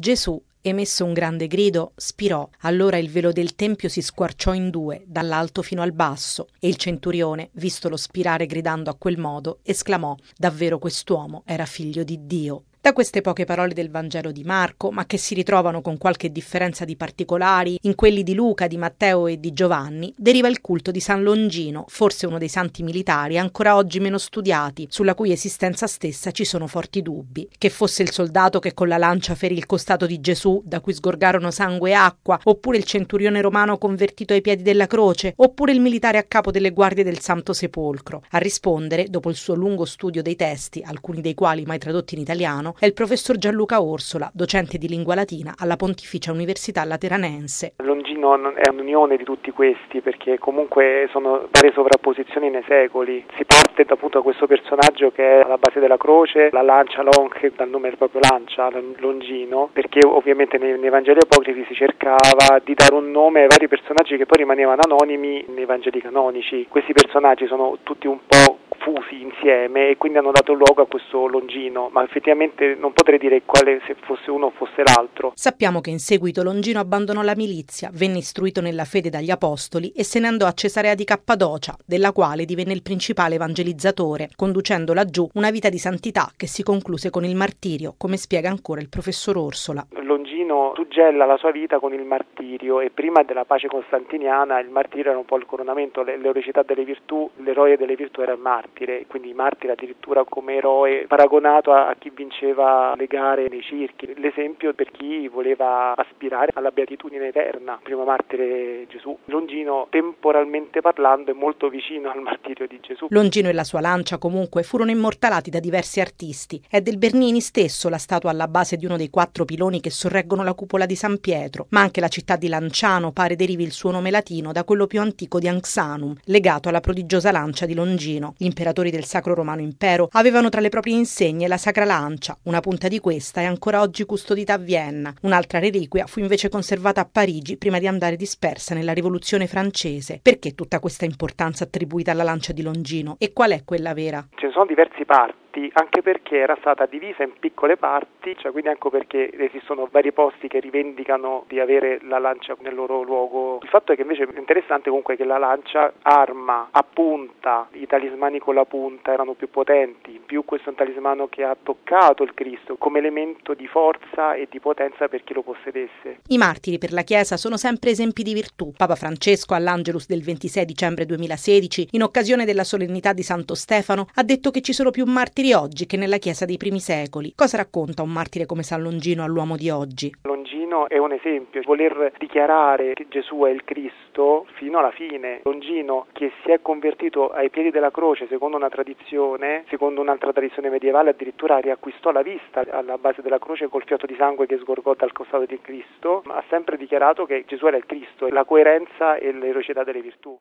Gesù, emesso un grande grido, spirò. Allora il velo del tempio si squarciò in due, dall'alto fino al basso, e il centurione, visto lo spirare gridando a quel modo, esclamò: Davvero quest'uomo era figlio di Dio. Da queste poche parole del Vangelo di Marco, ma che si ritrovano con qualche differenza di particolari in quelli di Luca, di Matteo e di Giovanni, deriva il culto di San Longino, forse uno dei santi militari ancora oggi meno studiati, sulla cui esistenza stessa ci sono forti dubbi. Che fosse il soldato che con la lancia ferì il costato di Gesù, da cui sgorgarono sangue e acqua, oppure il centurione romano convertito ai piedi della croce, oppure il militare a capo delle guardie del Santo Sepolcro. A rispondere, dopo il suo lungo studio dei testi, alcuni dei quali mai tradotti in italiano, Milano è il professor Gianluca Orsola, docente di lingua latina alla Pontificia Università Lateranense. Longino è un'unione di tutti questi perché comunque sono varie sovrapposizioni nei secoli. Si parte appunto da questo personaggio che è alla base della croce, la lancia Lonche, dal nome proprio lancia, Longino, perché ovviamente nei, nei Vangeli apocrifi si cercava di dare un nome ai vari personaggi che poi rimanevano anonimi nei Vangeli canonici. Questi personaggi sono tutti un po' fusi insieme e quindi hanno dato luogo a questo Longino, ma effettivamente non potrei dire quale se fosse uno o fosse l'altro. Sappiamo che in seguito Longino abbandonò la milizia, venne istruito nella fede dagli apostoli e se ne andò a Cesarea di Cappadocia, della quale divenne il principale evangelizzatore, conducendo laggiù una vita di santità che si concluse con il martirio, come spiega ancora il professor Orsola. Longino suggella la sua vita con il martirio e prima della pace costantiniana il martirio era un po' il coronamento, l'eroicità delle virtù, l'eroe delle virtù era il martirio martire, quindi martire addirittura come eroe paragonato a, a chi vinceva le gare nei circhi, l'esempio per chi voleva aspirare alla beatitudine eterna, primo martire Gesù. Longino, temporalmente parlando, è molto vicino al martirio di Gesù. Longino e la sua lancia comunque furono immortalati da diversi artisti. È del Bernini stesso la statua alla base di uno dei quattro piloni che sorreggono la cupola di San Pietro, ma anche la città di Lanciano pare derivi il suo nome latino da quello più antico di Anxanum, legato alla prodigiosa lancia di Longino. Gli imperatori del Sacro Romano Impero, avevano tra le proprie insegne la Sacra Lancia, una punta di questa è ancora oggi custodita a Vienna, un'altra reliquia fu invece conservata a Parigi prima di andare dispersa nella Rivoluzione francese. Perché tutta questa importanza attribuita alla lancia di Longino e qual è quella vera? Ce ne sono diversi parti parti, anche perché era stata divisa in piccole parti, cioè quindi anche perché esistono vari posti che rivendicano di avere la lancia nel loro luogo. Il fatto è che invece è interessante comunque che la lancia arma a punta, i talismani con la punta erano più potenti, in più questo è un talismano che ha toccato il Cristo come elemento di forza e di potenza per chi lo possedesse. I martiri per la Chiesa sono sempre esempi di virtù. Papa Francesco all'Angelus del 26 dicembre 2016, in occasione della solennità di Santo Stefano, ha detto che ci sono più martiri martiri oggi che nella Chiesa dei primi secoli. Cosa racconta un martire come San Longino all'uomo di oggi? Longino è un esempio, voler dichiarare che Gesù è il Cristo fino alla fine. Longino che si è convertito ai piedi della croce secondo una tradizione, secondo un'altra tradizione medievale, addirittura riacquistò la vista alla base della croce col fiotto di sangue che sgorgò dal costato di Cristo, ha sempre dichiarato che Gesù era il Cristo, la coerenza e l'erocità delle virtù.